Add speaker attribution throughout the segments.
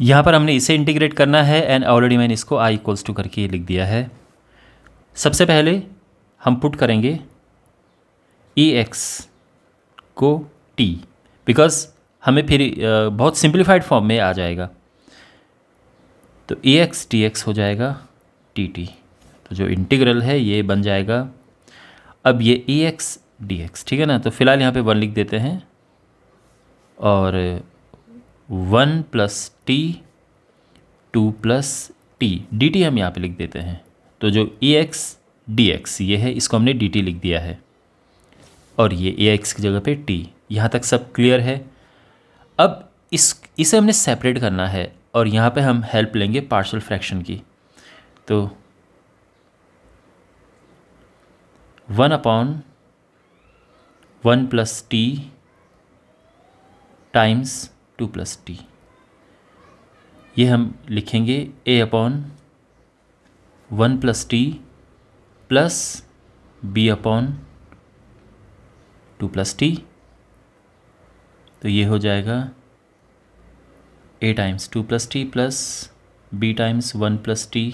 Speaker 1: यहाँ पर हमने इसे इंटीग्रेट करना है एंड ऑलरेडी मैंने इसको आई इक्वल्स टू करके लिख दिया है सबसे पहले हम पुट करेंगे ई एक्स को टी बिकॉज हमें फिर बहुत सिंप्लीफाइड फॉर्म में आ जाएगा तो ए एक्स टी एक्स हो जाएगा टी टी तो जो इंटीग्रल है ये बन जाएगा अब ये ई एक्स डी एक्स ठीक है ना तो फिलहाल यहाँ पे वन लिख देते हैं और one plus t two plus t d t हम यहाँ पे लिख देते हैं तो जो ए एक्स डी एक्स ये है इसको हमने डी टी लिख दिया है और ये ए एक्स की जगह पे टी यहाँ तक सब क्लियर है अब इस इसे हमने सेपरेट करना है और यहाँ पे हम हेल्प लेंगे पार्शल फ्रैक्शन की तो one upon one plus t times two plus t ये हम लिखेंगे A upon one plus t plus B upon two plus t तो ये हो जाएगा A times two plus t plus B times one plus t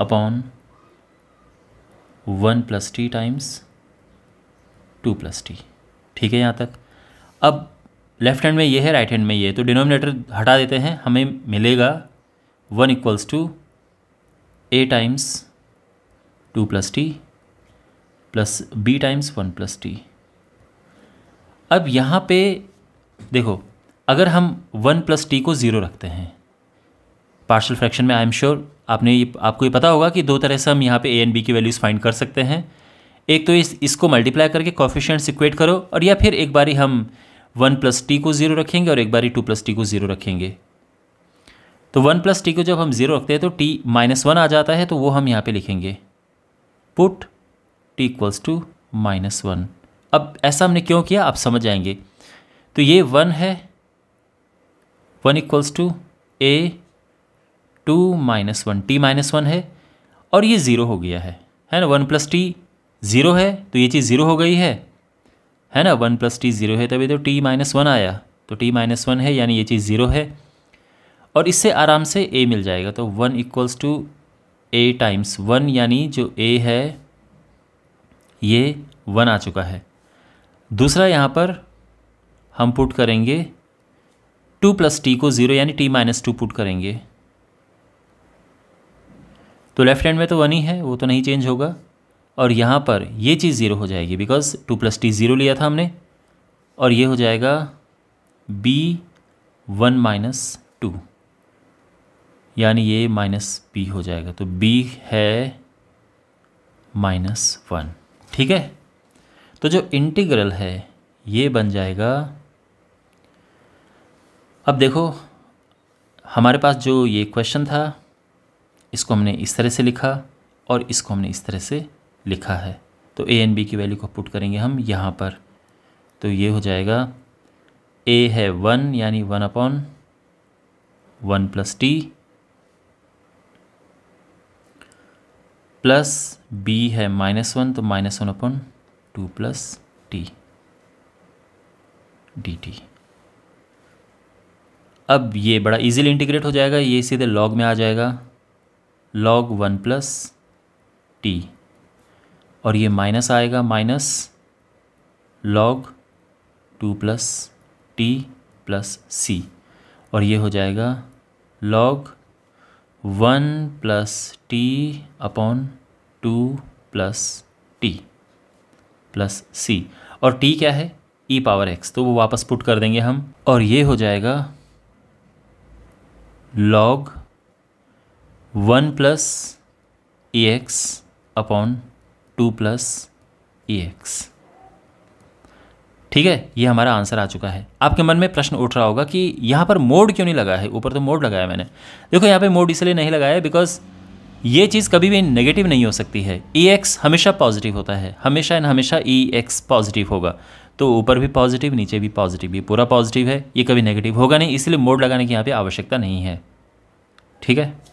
Speaker 1: upon one plus t times two plus t ठीक है यहाँ तक अब लेफ्ट हैंड में ये है राइट हैंड में ये है तो डिनोमिनेटर हटा देते हैं हमें मिलेगा one equals to A times two plus t plus B times one plus t अब यहाँ पे देखो अगर हम वन प्लस टी को ज़ीरो रखते हैं पार्शल फ्रैक्शन में आई एम श्योर आपने ये आपको ये पता होगा कि दो तरह से हम यहाँ पे ए एंड बी की वैल्यूज़ फाइंड कर सकते हैं एक तो इस इसको मल्टीप्लाई करके कॉफिशेंट्स इक्वेट करो और या फिर एक बारी हम वन प्लस टी को ज़ीरो रखेंगे और एक बार ही टू प्लस टी को ज़ीरो रखेंगे तो वन प्लस टी को जब हम ज़ीरो रखते हैं तो टी माइनस वन आ जाता है तो वो हम यहाँ पे लिखेंगे put t equals to minus one अब ऐसा हमने क्यों किया आप समझ जाएंगे तो ये वन है one equals to A two minus one t minus one है और ये ज़ीरो हो गया है है ना वन प्लस टी ज़ीरो है तो ये चीज़ ज़ीरो हो गई है है ना वन प्लस टी ज़ीरो है तभी तो टी माइनस वन आया तो टी माइनस वन है यानी ये चीज़ ज़ीरो है और इससे आराम से ए मिल जाएगा तो one equals to A times one यानी जो ए है ये वन आ चुका है दूसरा यहाँ पर हम पुट करेंगे टू प्लस टी को ज़ीरो यानी टी माइनस टू पुट करेंगे तो लेफ्ट हैंड में तो वन ही है वो तो नहीं चेंज होगा और यहाँ पर ये चीज़ ज़ीरो हो जाएगी because two plus t zero लिया था हमने और ये हो जाएगा बी वन माइनस टू यानी ये माइनस बी हो जाएगा तो बी है माइनस वन ठीक है तो जो इंटीग्रल है ये बन जाएगा अब देखो हमारे पास जो ये क्वेश्चन था इसको हमने इस तरह से लिखा और इसको हमने इस तरह से लिखा है तो ए एंड बी की वैल्यू को पुट करेंगे हम यहाँ पर तो ये हो जाएगा ए है वन यानी one upon one plus t plus B है माइनस वन तो minus one upon two plus t d t अब ये बड़ा इजीली इंटीग्रेट हो जाएगा ये सीधे लॉग में आ जाएगा लॉग वन प्लस टी और ये माइनस आएगा minus log two plus t plus C और ये हो जाएगा log one plus t upon two plus t plus C और टी क्या है ई पावर एक्स तो वो वापस पुट कर देंगे हम और ये हो जाएगा log one plus e x upon two plus e x ठीक है ये हमारा आंसर आ चुका है आपके मन में प्रश्न उठ रहा होगा कि यहाँ पर मोड क्यों नहीं लगा है ऊपर तो मोड लगाया मैंने देखो यहाँ पे मोड इसलिए नहीं लगाया है बिकॉज ये चीज़ कभी भी नेगेटिव नहीं हो सकती है ई e एक्स हमेशा पॉजिटिव होता है हमेशा एंड हमेशा ई एक्स पॉजिटिव होगा तो ऊपर भी पॉजिटिव नीचे भी पॉजिटिव ये पूरा पॉजिटिव है ये कभी नेगेटिव होगा नहीं इसलिए मोड लगाने की यहाँ पर आवश्यकता नहीं है ठीक है